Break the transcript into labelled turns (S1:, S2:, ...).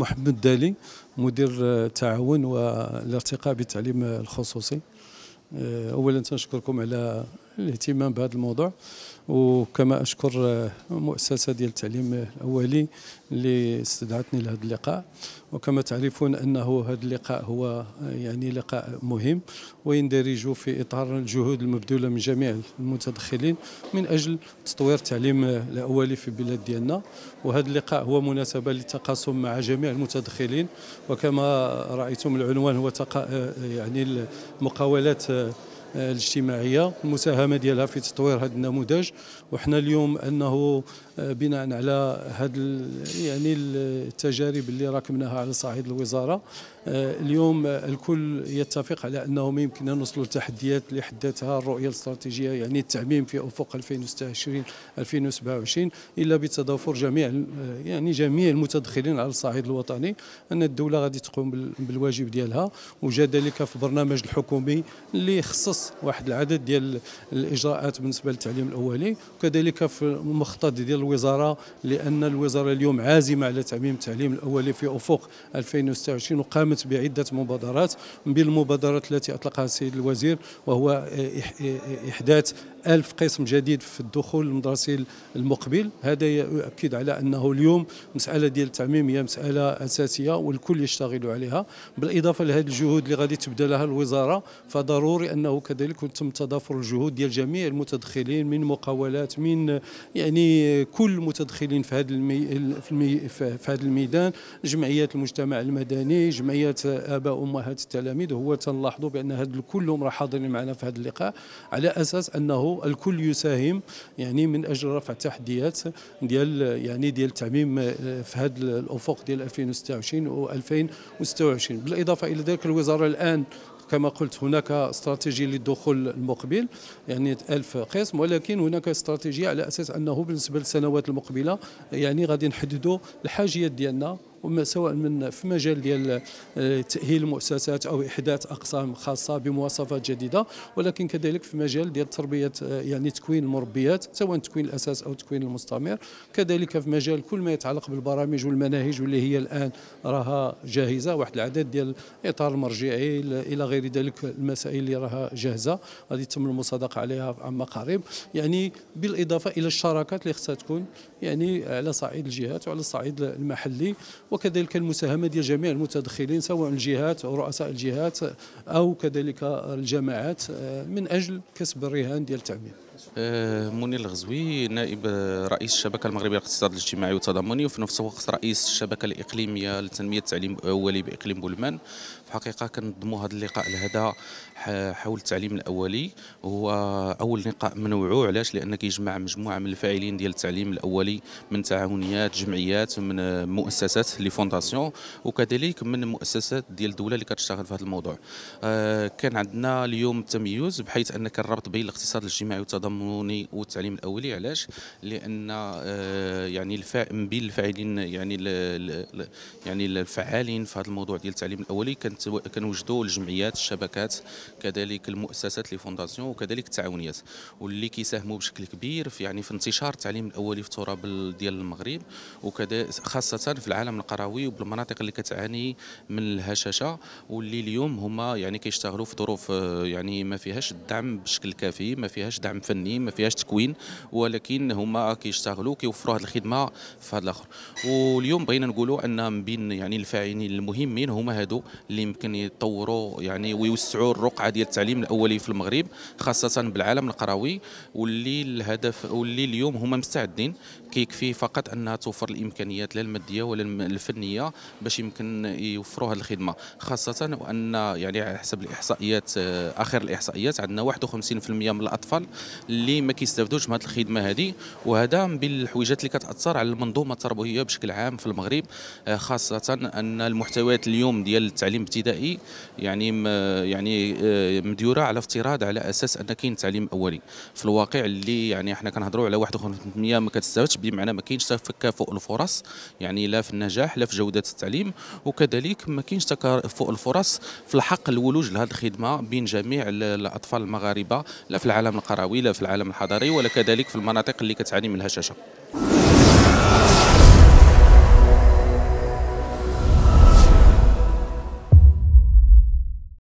S1: محمد دالي مدير التعاون آه، والارتقاء بالتعليم الخصوصي آه، اولا تنشكركم على الاهتمام بهذا الموضوع وكما اشكر آه، مؤسسه ديال التعليم الاولي اللي استدعتني لهذا اللقاء وكما تعرفون انه هذا اللقاء هو آه، يعني لقاء مهم ويندرج في اطار الجهود المبذوله من جميع المتدخلين من اجل تطوير التعليم الاولي في البلاد ديالنا وهذا اللقاء هو مناسبه للتقاسم مع جميع المتدخلين وكما رايتم العنوان هو تقا آه، يعني المقاولات آه، الاجتماعيه المساهمه ديالها في تطوير هذا النموذج وحنا اليوم انه آه، بناء على هذا يعني التجارب اللي راكمناها على صعيد الوزاره آه، اليوم الكل يتفق على انه يمكن ان نوصلوا للتحديات اللي حددتها الرؤيه الاستراتيجيه يعني التعميم في افق 2026 2027 الا بتضافر جميع يعني جميع المتدخلين على الصعيد الوطني ان الدوله غادي تقوم بالواجب ديالها وجا ذلك في برنامج الحكومي اللي خصص خص واحد العدد ديال الاجراءات بالنسبه للتعليم الاولي وكذلك في المخطط ديال الوزاره لان الوزاره اليوم عازمه على تعميم التعليم الاولي في افق 2026 وقامت بعده مبادرات من بين المبادرات التي اطلقها السيد الوزير وهو احداث ألف قسم جديد في الدخول المدرسي المقبل هذا يؤكد على أنه اليوم مسألة ديال التعميم هي مسألة أساسية والكل يشتغل عليها بالإضافة لهذه الجهود اللي غادي تبدأ لها الوزارة فضروري أنه كذلك تم تضافر الجهود ديال جميع المتدخلين من مقاولات من يعني كل المتدخلين في هذا المي في, المي في هذا الميدان جمعيات المجتمع المدني جمعيات اباء امهات التلاميذ هو تنلاحظوا بان هذا كلهم راه حاضرين معنا في هذا اللقاء على اساس انه الكل يساهم يعني من اجل رفع تحديات ديال يعني ديال التعميم آه، في هذا الافق ديال 2026 و 2026 بالاضافه الى ذلك الوزاره الان كما قلت هناك استراتيجية للدخول المقبل يعني 1000 قسم ولكن هناك استراتيجية على أساس أنه بالنسبة للسنوات المقبلة يعني غادي نحددوا الحاجيات ديالنا سواء من في مجال ديال آه، تاهيل المؤسسات او احداث اقسام خاصه بمواصفات جديده ولكن كذلك في مجال ديال تربيه آه، يعني تكوين المربيات سواء تكوين الاساس او تكوين المستمر كذلك في مجال كل ما يتعلق بالبرامج والمناهج واللي هي الان راها جاهزه واحد العدد ديال الاطار المرجعي الى غير ذلك المسائل اللي راها جاهزه غادي يتم المصادقه عليها عما قريب يعني بالاضافه الى الشراكات اللي خصها تكون يعني على صعيد الجهات وعلى الصعيد المحلي وكذلك المساهمه ديال جميع المتدخلين سواء الجهات او رؤساء الجهات او كذلك الجماعات آه، من اجل كسب الرهان ديال التعميم
S2: آه، منير الغزوي نائب رئيس الشبكه المغربيه للاقتصاد الاجتماعي والتضامني وفي نفس الوقت رئيس الشبكه الاقليميه لتنميه التعليم الاولي باقليم بولمان في الحقيقه كنضموا هذا اللقاء لهذا حول التعليم الاولي هو اول لقاء من نوعه علاش لان كيجمع مجموعه من الفاعلين ديال التعليم الاولي من تعاونيات جمعيات من مؤسسات لي فونداسيون وكذلك من مؤسسات ديال الدوله اللي كتشتغل في هذا الموضوع آه، كان عندنا اليوم تميز بحيث ان كان الربط بين الاقتصاد الاجتماعي والتضامني القانوني والتعليم الاولي علاش لان آه، يعني الفا... بين الفاعلين يعني ال... يعني الفعالين في هذا الموضوع ديال التعليم الاولي كانت كنوجدوا الجمعيات الشبكات كذلك المؤسسات لي فونداسيون وكذلك التعاونيات واللي كيساهموا بشكل كبير في يعني في انتشار التعليم الاولي في التراب ديال المغرب وكذا خاصه في العالم القروي وبالمناطق اللي كتعاني من الهشاشه واللي اليوم هما يعني كيشتغلوا في ظروف يعني ما فيهاش الدعم بشكل كافي ما فيهاش دعم فني ما فيهاش تكوين ولكن هما كيشتغلوا كيوفروا هذا الخدمه في هذا الاخر واليوم بغينا نقولوا ان من بين يعني الفاعلين المهمين هما هادو اللي يمكن يطوروا يعني ويوسعوا الرقعه ديال التعليم الاولي في المغرب خاصه بالعالم القروي واللي الهدف واللي اليوم هما مستعدين كيكفي فقط انها توفر الامكانيات لا الماديه ولا الفنيه باش يمكن يوفروا هذه الخدمه خاصه وان يعني حسب الاحصائيات آه، اخر الاحصائيات عندنا 51% من الاطفال اللي ما كيستافدوش من هذه الخدمه هذه وهذا من بين الحويجات اللي كتاثر على المنظومه التربويه بشكل عام في المغرب آه، خاصه ان المحتويات اليوم ديال التعليم الابتدائي يعني يعني آه، مديوره على افتراض على اساس ان كاين تعليم اولي في الواقع اللي يعني حنا كنهضروا على 51% ما كتستافدش بمعنى ما كاينش تكافؤ الفرص يعني لا في النجاح لا في جوده التعليم وكذلك ما كاينش تكافؤ الفرص في الحق الولوج لهذه الخدمه بين جميع الاطفال المغاربه لا في العالم القروي لا في العالم الحضري ولا كذلك في المناطق اللي كتعاني من الهشاشه